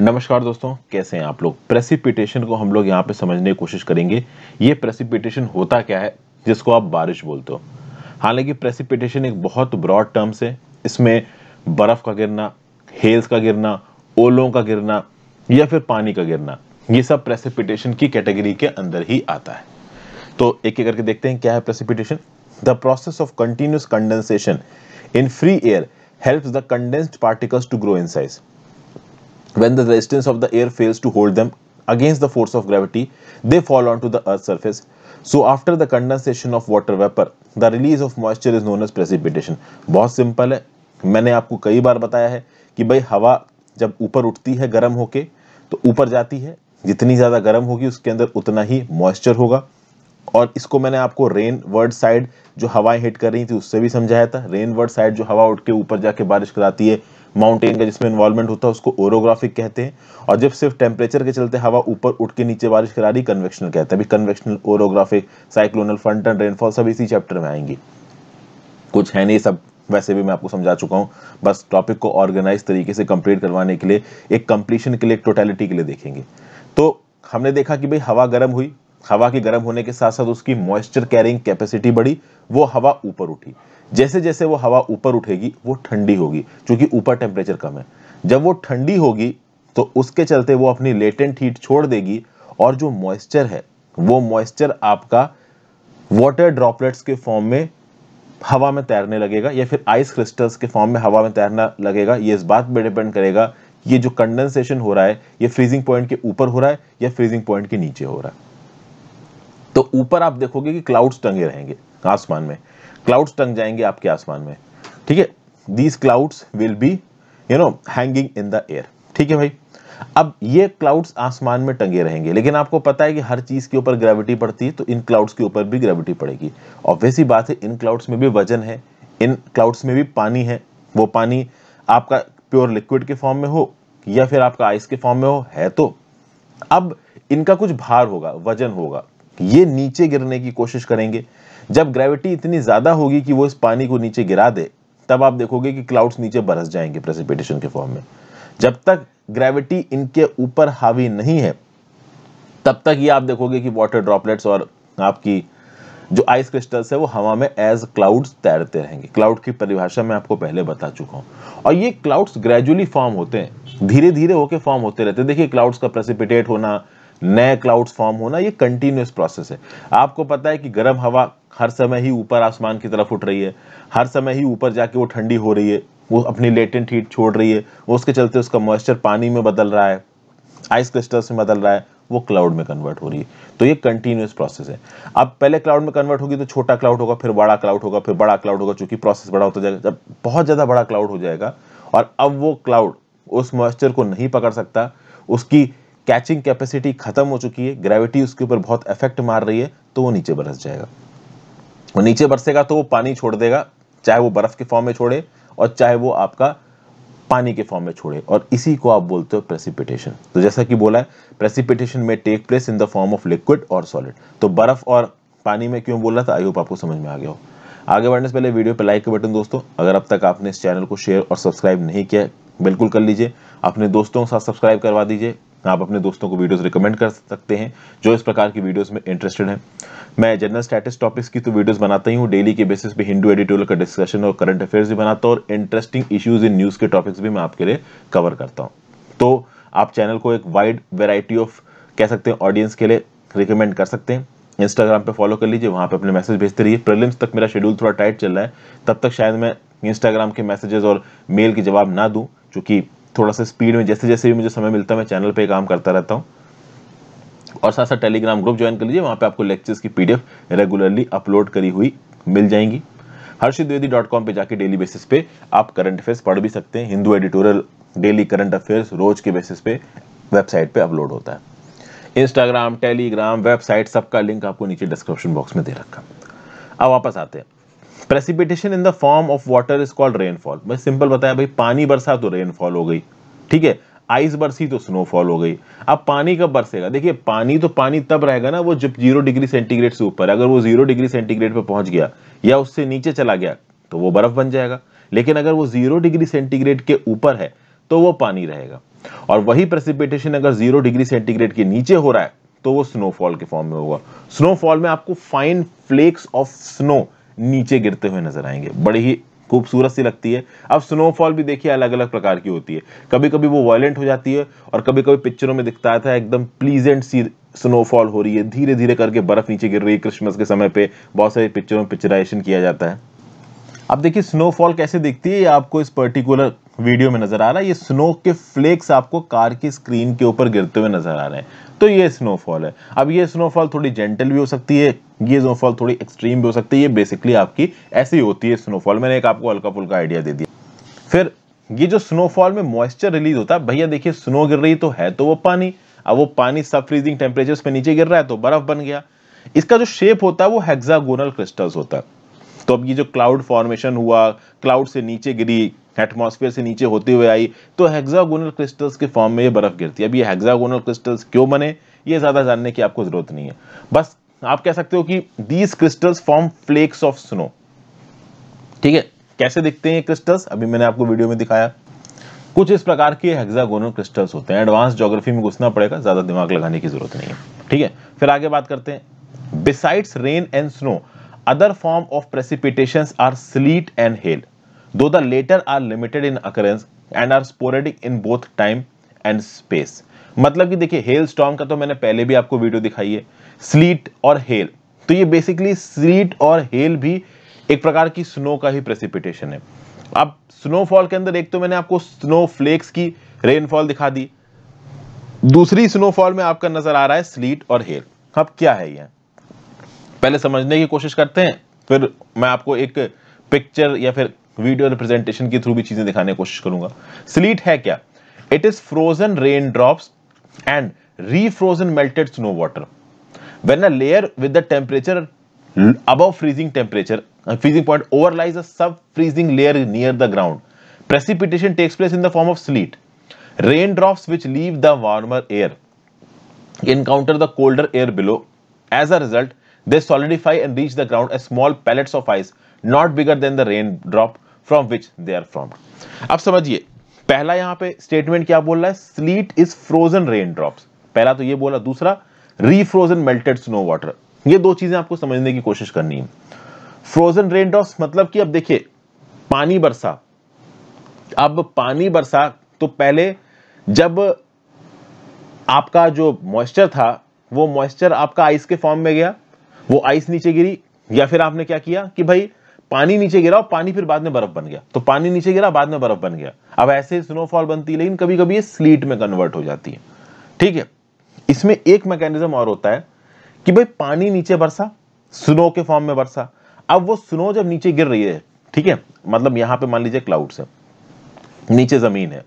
नमस्कार दोस्तों कैसे हैं आप लोग प्रेसिपिटेशन को हम लोग यहाँ पे समझने की कोशिश करेंगे ये प्रेसिपिटेशन होता क्या है जिसको आप बारिश बोलते हो हालांकि प्रेसिपिटेशन एक बहुत ब्रॉड टर्म्स है इसमें बर्फ़ का गिरना हेल्स का गिरना ओलों का गिरना या फिर पानी का गिरना ये सब प्रेसिपिटेशन की कैटेगरी के अंदर ही आता है तो एक एक करके देखते हैं क्या है precipitation the process of continuous condensation in free air helps the condensed particles to grow in size when the resistance of the air fails to hold them against the force of gravity, they fall onto the earth surface. So after the condensation of water vapor, the release of moisture is known as precipitation. bahut simple hai maine aapko kai बार bataya hai ki bhai hawa jab upar uthti hai garam hoke to upar jati hai jitni zyada garam hogi uske andar utna hi moisture hoga और इसको मैंने आपको rain ward side जो हवाएं hit कर रही थी उससे भी समझाया था रेन वर्ड साइड जो हवा उठ के ऊपर जाके बारिश कराती है माउंटेन का जिसमें इन्वॉल्वमेंट होता है उसको ओरोग्राफिक कहते हैं और जब सिर्फ टेम्परेचर के चलते हवा ऊपर उठ के नीचे बारिश करा रही कन्वेक्शनल कहते हैं अभी convectional orographic cyclonal and rainfall सब इसी चैप्टर में आएंगे कुछ है नहीं सब वैसे भी मैं आपको समझा चुका हूँ बस टॉपिक को ऑर्गेनाइज तरीके से कंप्लीट करवाने के लिए एक कंप्लीशन के लिए एक टोटेलिटी के लिए देखेंगे तो हमने देखा कि भाई हवा गर्म हुई हवा के गर्म होने के साथ साथ उसकी मॉइस्चर कैरिंग कैपेसिटी बढ़ी वो हवा ऊपर उठी जैसे जैसे वो हवा ऊपर उठेगी वो ठंडी होगी क्योंकि ऊपर टेम्परेचर कम है जब वो ठंडी होगी तो उसके चलते वो अपनी लेटेंट हीट छोड़ देगी और जो मॉइस्चर है वो मॉइस्चर आपका वाटर ड्रॉपलेट्स के फॉर्म में हवा में तैरने लगेगा या फिर आइस क्रिस्टल्स के फॉर्म में हवा में तैरना लगेगा ये इस बात पर डिपेंड करेगा ये जो कंडेंसेशन हो रहा है ये फ्रीजिंग पॉइंट के ऊपर हो रहा है या फ्रीजिंग पॉइंट के नीचे हो रहा है तो ऊपर आप देखोगे कि क्लाउड्स टंगे रहेंगे आसमान में क्लाउड्स टंग जाएंगे आपके आसमान में ठीक है these clouds will be you know hanging in the air ठीक है भाई अब ये क्लाउड्स आसमान में टंगे रहेंगे लेकिन आपको पता है कि हर चीज के ऊपर ग्रेविटी पड़ती है तो इन क्लाउड्स के ऊपर भी ग्रेविटी पड़ेगी ऑब्वियस ही बात है इन क्लाउड्स में भी वजन है इन क्लाउड्स में भी पानी है वो पानी आपका प्योर लिक्विड के फॉर्म में हो या फिर आपका आइस के फॉर्म में हो है तो अब इनका कुछ भार होगा वजन होगा ये नीचे गिरने की कोशिश करेंगे जब ग्रेविटी इतनी ज़्यादा होगी कि वो इस पानी को नीचे गिरा दे तब आप देखोगे कि क्लाउड्स नीचे बरस जाएंगे प्रेसिपिटेशन के फॉर्म में जब तक ग्रेविटी इनके ऊपर हावी नहीं है तब तक ये आप देखोगे कि वाटर ड्रॉपलेट्स और आपकी जो आइस क्रिस्टल्स है वो हवा में एज क्लाउड्स तैरते रहेंगे क्लाउड की परिभाषा मैं आपको पहले बता चुका हूँ और ये क्लाउड्स ग्रेजुअली फॉर्म होते हैं धीरे धीरे होके फॉर्म होते रहते हैं देखिए क्लाउड्स का प्रेसिपिटेट होना नए क्लाउड्स फॉर्म होना ये कंटिन्यूस प्रोसेस है आपको पता है कि गर्म हवा हर समय ही ऊपर आसमान की तरफ उठ रही है हर समय ही ऊपर जाके वो ठंडी हो रही है वो अपनी लेटेंट हीट छोड़ रही है उसके चलते उसका मॉइस्चर पानी में बदल रहा है आइस क्रिस्टल्स में बदल रहा है वो क्लाउड में कन्वर्ट हो रही है तो ये कंटिन्यूस प्रोसेस है अब पहले क्लाउड में कन्वर्ट होगी तो छोटा क्लाउड होगा फिर बड़ा क्लाउड होगा फिर बड़ा क्लाउड होगा चूंकि प्रोसेस बड़ा होता जाएगा जब बहुत ज़्यादा बड़ा क्लाउड हो जाएगा और अब वो क्लाउड उस मॉइस्चर को नहीं पकड़ सकता उसकी कैचिंग कैपेसिटी खत्म हो चुकी है ग्रेविटी उसके ऊपर बहुत इफेक्ट मार रही है तो वो नीचे बरस जाएगा वो नीचे बरसेगा तो वो पानी छोड़ देगा चाहे वो बर्फ के फॉर्म में छोड़े और चाहे वो आपका पानी के फॉर्म में छोड़े और इसी को आप बोलते हो प्रेसिपिटेशन तो जैसा कि बोला है प्रेसिपिटेशन में take place in the form of liquid और सॉलिड तो बर्फ और पानी में क्यों बोल रहा था आई होप आपको समझ में आ गया हो आगे बढ़ने से पहले वीडियो पर लाइक का बटन दोस्तों अगर अब तक आपने इस चैनल को शेयर और सब्सक्राइब नहीं किया बिल्कुल कर लीजिए अपने दोस्तों के साथ सब्सक्राइब करवा दीजिए आप अपने दोस्तों को वीडियोस रिकमेंड कर सकते हैं जो इस प्रकार की वीडियोस में इंटरेस्टेड हैं मैं जनरल स्टैटिस टॉपिक्स की तो वीडियोस बनाता ही हूँ डेली के बेसिस पे हिंदू एडिटोरियल का डिस्कशन और करंट अफेयर्स भी बनाता हूँ और इंटरेस्टिंग इश्यूज इन न्यूज़ के टॉपिक्स भी मैं आपके लिए कवर करता हूँ तो आप चैनल को एक वाइड वेराइटी ऑफ कह सकते हैं ऑडियंस के लिए रिकमेंड कर सकते हैं इंस्टाग्राम पर फॉलो कर लीजिए वहाँ पर अपने मैसेज भेजते रहिए प्रिलिम्स तक मेरा शेड्यूल थोड़ा टाइट चल रहा है तब तक शायद मैं इंस्टाग्राम के मैसेजेस और मेल के जवाब ना दूँ चूँकि थोड़ा सा स्पीड में जैसे जैसे भी मुझे समय मिलता है मैं चैनल पर काम करता रहता हूँ और साथ साथ टेलीग्राम ग्रुप ज्वाइन कर लीजिए वहाँ पे आपको लेक्चर्स की पीडीएफ रेगुलरली अपलोड करी हुई मिल जाएंगी हर्षित द्विवेदी डॉट कॉम पर जाके डेली बेसिस पे आप करंट अफेयर्स पढ़ भी सकते हैं Hindu editorial daily current affairs रोज के बेसिस पे वेबसाइट पे अपलोड होता है इंस्टाग्राम टेलीग्राम वेबसाइट सबका लिंक आपको नीचे डिस्क्रिप्शन बॉक्स में दे रखा अब वापस आते हैं precipitation in the form of water is called rainfall मैं सिंपल बताया भाई पानी बरसा तो रेनफॉल हो गई ठीक है आइस बरसी तो स्नोफॉल हो गई अब पानी कब बरसेगा देखिए पानी तो पानी तब रहेगा ना वो जब जीरो डिग्री सेंटीग्रेड से ऊपर अगर वो जीरो डिग्री सेंटीग्रेड पर पहुंच गया या उससे नीचे चला गया तो वो बर्फ बन जाएगा लेकिन अगर वो जीरो डिग्री सेंटीग्रेड के ऊपर है तो वो पानी रहेगा और वही प्रेसिपिटेशन अगर जीरो डिग्री सेंटीग्रेड के नीचे हो रहा है तो वो स्नोफॉल के फॉर्म में होगा स्नोफॉल में आपको फाइन फ्लेक्स ऑफ स्नो नीचे गिरते हुए नजर आएंगे बड़ी ही खूबसूरत सी लगती है अब स्नोफॉल भी देखिए अलग अलग प्रकार की होती है कभी कभी वो वायलेंट हो जाती है और कभी कभी पिक्चरों में दिखता था एकदम प्लीजेंट सी स्नोफॉल हो रही है धीरे धीरे करके बर्फ नीचे गिर रही है क्रिसमस के समय पे बहुत सारी पिक्चरों में पिक्चराइजेशन किया जाता है अब देखिए स्नोफॉल कैसे दिखती है ये आपको इस पर्टिकुलर वीडियो में नजर आ रहा है ये स्नो के फ्लेक्स आपको कार की स्क्रीन के ऊपर गिरते हुए नजर आ रहे हैं तो ये स्नोफॉल है अब ये स्नोफॉल थोड़ी जेंटल भी हो सकती है ये स्नोफॉल थोड़ी एक्सट्रीम भी हो सकती है ये बेसिकली आपकी ऐसी होती है स्नोफॉल मैंने एक आपको हल्का फुल्का आइडिया दे दिया फिर ये जो स्नोफॉल में मॉइस्चर रिलीज होता है भैया देखिए स्नो गिर रही तो है तो वो पानी अब वो पानी सब फ्रीजिंग टेम्परेचर पे नीचे गिर रहा है तो बर्फ बन गया इसका जो शेप होता है वो हेक्सागोनल क्रिस्टल्स होता है तो अब ये जो क्लाउड फॉर्मेशन हुआ क्लाउड से नीचे गिरी एटमोस्फेयर से नीचे होते हुए आई तो हेक्सागोनल क्रिस्टल्स के फॉर्म में ये बर्फ गिरती है अब ये हेक्सागोनल क्रिस्टल्स क्यों बने ये ज़्यादा जानने की आपको ज़रूरत नहीं है बस आप कह सकते हो कि these crystals form flakes of snow ठीक है कैसे दिखते हैं ये क्रिस्टल्स अभी मैंने आपको वीडियो में दिखाया कुछ इस प्रकार के हेक्सागोनल क्रिस्टल्स होते हैं एडवांस ज्योग्राफी में घुसना पड़ेगा ज्यादा दिमाग लगाने की जरूरत नहीं है ठीक है फिर आगे बात करते हैं besides rain and snow other form of precipitation are sleet and hail though the latter are limited in occurrence and are sporadic in both time and space मतलब कि देखिए हेल स्टॉम का तो मैंने पहले भी आपको वीडियो दिखाई है स्लीट और हेल तो ये बेसिकली स्लीट और हेल भी एक प्रकार की स्नो का ही प्रेसिपिटेशन है अब स्नोफॉल के अंदर एक तो मैंने आपको स्नो फ्लेक्स की रेनफॉल दिखा दी दूसरी स्नोफॉल में आपका नजर आ रहा है स्लीट और हेल अब क्या है यह पहले समझने की कोशिश करते हैं फिर मैं आपको एक पिक्चर या फिर वीडियो रिप्रेजेंटेशन के थ्रू भी चीजें दिखाने की कोशिश करूंगा स्लीट है क्या it is frozen rain drops and refrozen melted snow water. When a layer with the temperature above freezing temperature a uh, freezing point overlies a sub-freezing layer near the ground, precipitation takes place in the form of sleet. Raindrops which leave the warmer air encounter the colder air below. As a result, they solidify and reach the ground as small pellets of ice not bigger than the raindrop from which they are formed. अब समझिए पहला यहां पे statement क्या बोल रहा है sleet is frozen rain drops पहला तो ये बोला दूसरा रीफ्रोजन मेल्टेड स्नो वाटर ये दो चीजें आपको समझने की कोशिश करनी है फ्रोजन रेन ड्रॉप्स मतलब कि अब देखिए पानी बरसा अब पानी बरसा तो पहले जब आपका जो मॉइस्चर था वो मॉइस्चर आपका आइस के फॉर्म में गया वो आइस नीचे गिरी या फिर आपने क्या किया कि भाई पानी नीचे गिरा और पानी फिर बाद में बर्फ बन गया तो पानी नीचे गिरा बाद में बर्फ बन गया अब ऐसे स्नोफॉल बनती है लेकिन कभी कभी ये स्लीट में कन्वर्ट हो जाती है ठीक है इसमें एक मैकेनिज्म और होता है कि भाई पानी नीचे बरसा स्नो के फॉर्म में बरसा अब वो स्नो जब नीचे गिर रही है ठीक है मतलब यहां पे मान लीजिए क्लाउड्स है नीचे जमीन है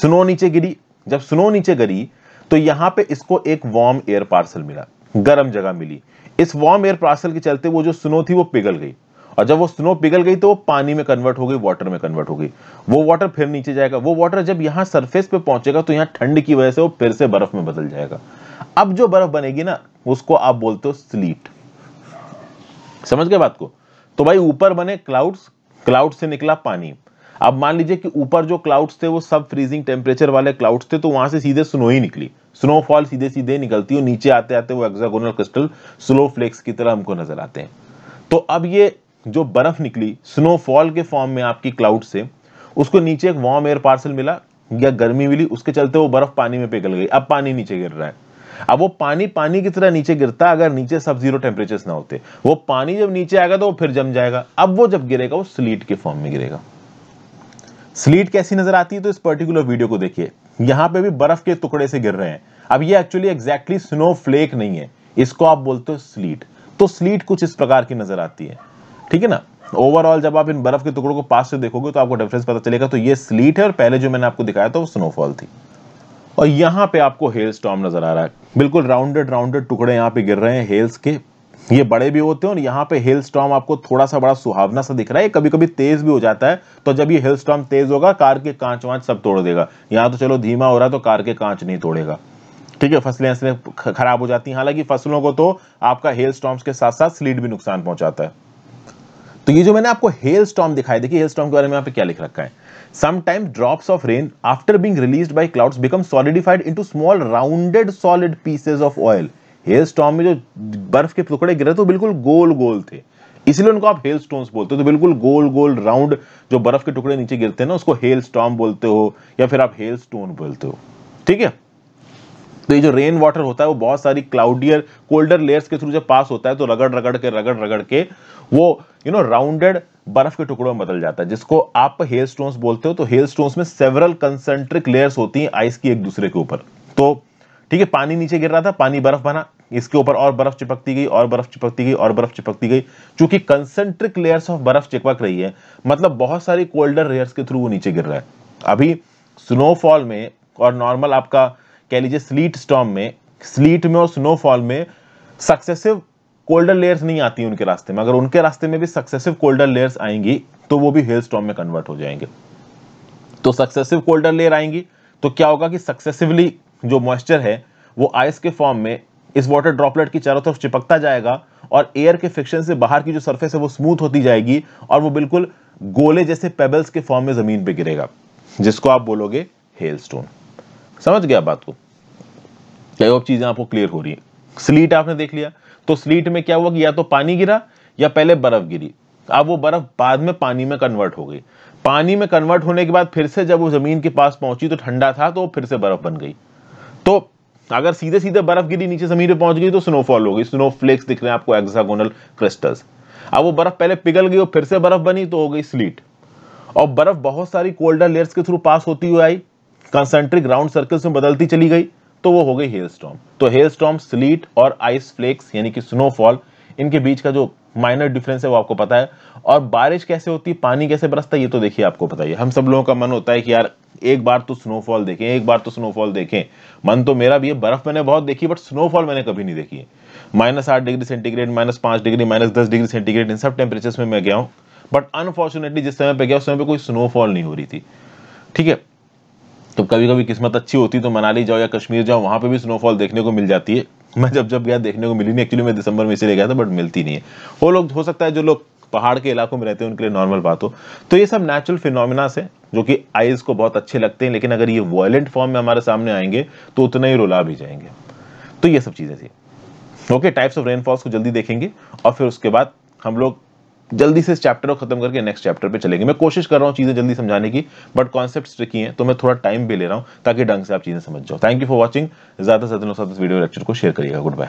स्नो नीचे गिरी जब स्नो नीचे गिरी तो यहां पे इसको एक वार्म एयर पार्सल मिला गर्म जगह मिली इस वार्म एयर पार्सल के चलते वो जो स्नो थी वो पिघल गई और जब वो स्नो पिघल गई तो वो पानी में कन्वर्ट हो गई वाटर में कन्वर्ट हो गई वो वाटर फिर नीचे जाएगा वो वाटर जब यहाँ सरफेस पे पहुंचेगा तो यहाँ ठंड की वजह से वो फिर से बर्फ में बदल जाएगा अब जो बर्फ बनेगी ना उसको आप बोलते हो स्लीट समझ गए बात को तो भाई ऊपर बने क्लाउड्स क्लाउड से निकला पानी अब मान लीजिए कि ऊपर जो क्लाउड्स थे वो सब फ्रीजिंग टेम्परेचर वाले क्लाउड्स थे तो वहां से सीधे स्नो ही निकली स्नोफॉल सीधे सीधे निकलती है नीचे आते आते वो एक्सागोनल क्रिस्टल स्लो फ्लेक्स की तरह हमको नजर आते हैं तो अब ये जो बर्फ निकली स्नोफॉल के फॉर्म में आपकी क्लाउड से उसको नीचे एक वार्म एयर पार्सल मिला या गर्मी मिली उसके चलते वो बर्फ पानी में पिघल गई अब पानी नीचे गिर रहा है अब वो पानी पानी की तरह नीचे गिरता अगर नीचे सब जीरो टेम्परेचर ना होते वो पानी जब नीचे आएगा तो वो फिर जम जाएगा अब वो जब गिरेगा वो स्लीट के फॉर्म में गिरेगा स्लीट कैसी नजर आती है तो इस पर्टिकुलर वीडियो को देखिए यहां पे भी बर्फ के टुकड़े से गिर रहे हैं अब ये एक्चुअली एग्जैक्टली स्नो फ्लेक नहीं है इसको आप बोलते हो स्लीट तो स्लीट कुछ इस प्रकार की नजर आती है ठीक है ना ओवरऑल जब आप इन बर्फ के टुकड़ों को पास से देखोगे तो आपको डिफरेंस पता चलेगा तो ये स्लीट है और पहले जो मैंने आपको दिखाया था वो स्नोफॉल थी और यहाँ पे आपको हेल स्टॉम नजर आ रहा है बिल्कुल राउंडेड राउंडेड टुकड़े यहाँ पे गिर रहे हैं हेल्स के ये बड़े भी होते हैं और यहाँ पे हेल स्टॉम आपको थोड़ा सा बड़ा सुहावना सा दिख रहा है कभी कभी तेज भी हो जाता है तो जब ये हेल स्टॉम तेज होगा कार के कांच वांच सब तोड़ देगा यहाँ तो चलो धीमा हो रहा है तो कार के कांच नहीं तोड़ेगा ठीक है फसलें खराब हो जाती हैं हालांकि फसलों को तो आपका हेल स्टॉम्स के साथ साथ स्लीड भी नुकसान पहुंचाता है तो ये जो मैंने आपको हेल स्टॉम दिखाया देखिए हेल स्टॉम के बारे में यहाँ पे क्या लिख रखा है sometime drops of rain after being release by clouds become solidified into small rounded solid pieces of oil hail storm में जो बर्फ के टुकड़े गिरे तो बिल्कुल गोल गोल थे इसलिए उनको आप हेल स्टोन बोलते हो तो बिल्कुल गोल गोल राउंड जो बर्फ के टुकड़े नीचे गिरते हैं ना उसको हेल स्टॉम बोलते हो या फिर आप हेल स्टोन बोलते हो ठीक है तो ये जो रेन वाटर होता है वो बहुत सारी क्लाउडियर कोल्डर लेयर्स के थ्रू जब पास होता है तो रगड़ रगड़ के रगड़ रगड़ के वो यू नो राउंडेड बर्फ के टुकड़ों में बदल जाता है जिसको आप हेल स्टोन्स बोलते हो तो हेल स्टोन्स में सेवरल कंसेंट्रिक लेयर्स होती हैं आइस की एक दूसरे के ऊपर तो ठीक है पानी नीचे गिर रहा था पानी बर्फ बना इसके ऊपर और बर्फ चिपकती गई और बर्फ चिपकती गई और बर्फ चिपकती गई चूंकि कंसेंट्रिक लेयर्स ऑफ बर्फ चिपक रही है मतलब बहुत सारी कोल्डर लेयर्स के थ्रू वो नीचे गिर रहा है अभी स्नोफॉल में और नॉर्मल आपका कह लीजिए स्लीट स्टॉम में स्लीट में और स्नोफॉल में सक्सेसिव कोल्डर लेयर्स नहीं आती उनके रास्ते में अगर उनके रास्ते में भी सक्सेसिव कोल्डर लेयर्स आएंगी तो वो भी हेल स्टॉम में कन्वर्ट हो जाएंगे तो सक्सेसिव कोल्डर लेयर आएंगी तो क्या होगा कि सक्सेसिवली जो मॉइस्चर है वो आइस के फॉर्म में इस वाटर ड्रॉपलेट की चारों तरफ चिपकता जाएगा और एयर के फ्रिक्शन से बाहर की जो सरफेस है वो स्मूथ होती जाएगी और वो बिल्कुल गोले जैसे पेबल्स के फॉर्म में जमीन पे गिरेगा जिसको आप बोलोगे हेल स्टोन समझ गया बात को क्या चीजें आपको क्लियर हो रही है स्लीट आपने देख लिया तो स्लीट में क्या हुआ कि या तो पानी गिरा या पहले बर्फ गिरी अब वो बर्फ बाद में पानी में कन्वर्ट हो गई पानी में कन्वर्ट होने के बाद फिर से जब वो जमीन के पास पहुंची तो ठंडा था तो फिर से बर्फ बन गई तो अगर सीधे सीधे बर्फ गिरी नीचे जमीन पर पहुंच गई तो स्नोफॉल हो गई स्नो फ्लेक्स दिख रहे हैं आपको एक्सागोनल क्रिस्टल्स अब वो बर्फ पहले पिघल गई और फिर से बर्फ बनी तो हो गई स्लीट और बर्फ बहुत सारी कोल्डर लेयर्स के थ्रू पास होती हुई आई कंसेंट्रिक राउंड सर्कल्स में बदलती चली गई तो वो हो गई हेल स्टॉम तो हेल स्टॉम स्लीट और आइस फ्लेक्स यानी कि स्नोफॉल इनके बीच का जो माइनर डिफरेंस है वो आपको पता है और बारिश कैसे होती है पानी कैसे बरसता है ये तो देखिए आपको पता ही हम सब लोगों का मन होता है कि यार एक बार तो स्नोफॉल देखें एक बार तो स्नोफॉल देखें मन तो मेरा भी है बर्फ मैंने बहुत देखी बट स्नोफॉल मैंने कभी नहीं देखी है माइनस आठ डिग्री सेंटीग्रेड माइनस पांच डिग्री माइनस दस डिग्री सेंटीग्रेड इन सब टेम्परेचर में मैं गया हूँ बट अनफॉर्चुनेटली जिस समय पे गया उस समय पे कोई स्नोफॉल नहीं हो रही थी ठीक है तो कभी कभी किस्मत अच्छी होती तो मनाली जाओ या कश्मीर जाओ वहाँ पे भी स्नोफॉल देखने को मिल जाती है मैं जब जब गया देखने को मिली नहीं एक्चुअली मैं दिसंबर में इसीलिए गया था बट मिलती नहीं है वो लोग हो सकता है जो लोग पहाड़ के इलाकों में रहते हैं उनके लिए नॉर्मल बात हो तो ये सब नेचुरल फिनोमिनास है जो कि आइज को बहुत अच्छे लगते हैं लेकिन अगर ये वॉयलेंट फॉर्म में हमारे सामने आएंगे तो उतना ही रुला भी जाएंगे तो ये सब चीज़ें थी ओके टाइप्स ऑफ रेनफॉल्स को जल्दी देखेंगे और फिर उसके बाद हम लोग जल्दी से इस चैप्टर को खत्म करके नेक्स्ट चैप्टर पे चलेंगे मैं कोशिश कर रहा हूँ चीज़ें जल्दी समझाने की बट कॉन्सेप्ट ट्रिकी हैं तो मैं थोड़ा टाइम भी ले रहा हूँ ताकि ढंग से आप चीज़ें समझ जाओ थैंक यू फॉर वॉचिंग ज़्यादा से ज़्यादा इस वीडियो लेक्चर को शेयर करिएगा गुड बाय